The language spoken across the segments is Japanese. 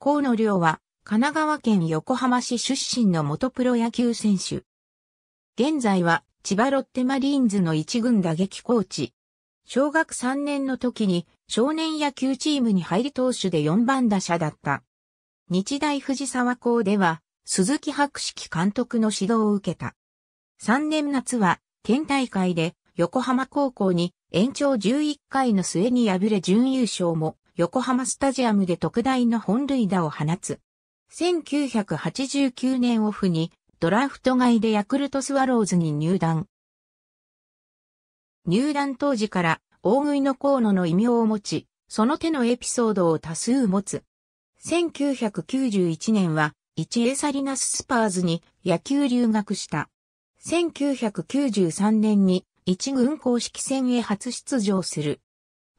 河野良は、神奈川県横浜市出身の元プロ野球選手。現在は、千葉ロッテマリーンズの一軍打撃コーチ。小学3年の時に少年野球チームに入り投手で4番打者だった。日大藤沢校では鈴木博識監督の指導を受けた。3年夏は県大会で横浜高校に延長11回の末に敗れ準優勝も横浜スタジアムで特大の本塁打を放つ。1989年オフにドラフト外でヤクルトスワローズに入団。入団当時から大食いの河野の異名を持ち、その手のエピソードを多数持つ。1991年は、一エサリナススパーズに野球留学した。1993年に一軍公式戦へ初出場する。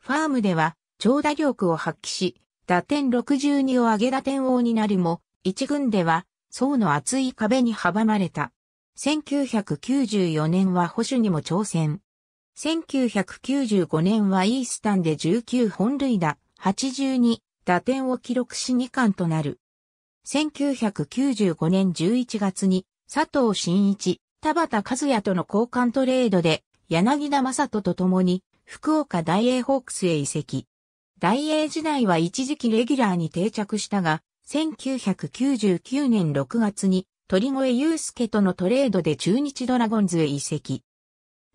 ファームでは長打力を発揮し、打点62を上げ打点王になるも、一軍では、層の厚い壁に阻まれた。1994年は保守にも挑戦。1995年はイースタンで19本塁打、82打点を記録し2冠となる。1995年11月に佐藤真一、田畑和也との交換トレードで柳田正人と共に福岡大英ホークスへ移籍。大英時代は一時期レギュラーに定着したが、1999年6月に鳥越祐介とのトレードで中日ドラゴンズへ移籍。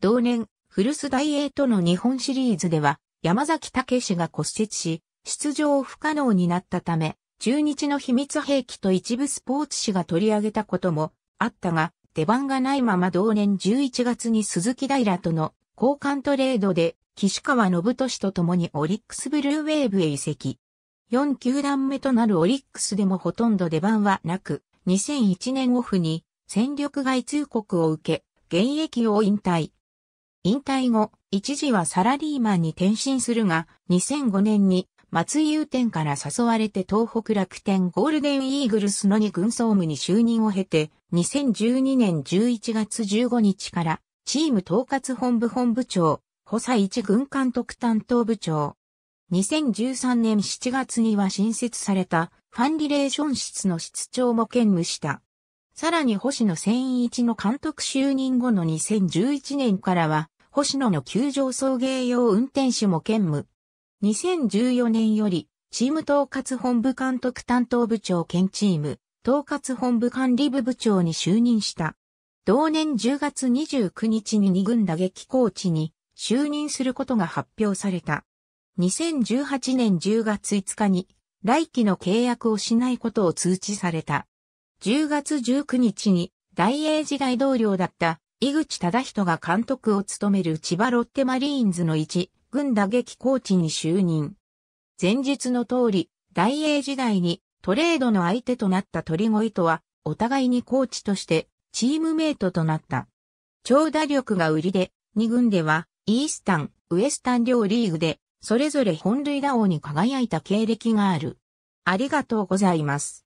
同年、古巣大英との日本シリーズでは山崎武史が骨折し、出場不可能になったため、中日の秘密兵器と一部スポーツ紙が取り上げたこともあったが、出番がないまま同年11月に鈴木平との交換トレードで岸川信俊と共にオリックスブルーウェーブへ移籍。4球団目となるオリックスでもほとんど出番はなく、2001年オフに戦力外通告を受け、現役を引退。引退後、一時はサラリーマンに転身するが、2005年に松井優天から誘われて東北楽天ゴールデンイーグルスの2軍総務に就任を経て、2012年11月15日からチーム統括本部本部長、補佐一軍監督担当部長。2013年7月には新設されたファンリレーション室の室長も兼務した。さらに星野千一の監督就任後の2011年からは、星野の球場送迎用運転手も兼務。2014年より、チーム統括本部監督担当部長兼チーム、統括本部管理部部長に就任した。同年10月29日に二軍打撃コーチに就任することが発表された。2018年10月5日に来期の契約をしないことを通知された。10月19日に大英時代同僚だった井口忠人が監督を務める千葉ロッテマリーンズの一軍打撃コーチに就任。前日の通り、大英時代にトレードの相手となった鳥越とは、お互いにコーチとしてチームメイトとなった。長打力が売りで、2軍では、イースタン、ウエスタン両リーグで、それぞれ本塁打王に輝いた経歴がある。ありがとうございます。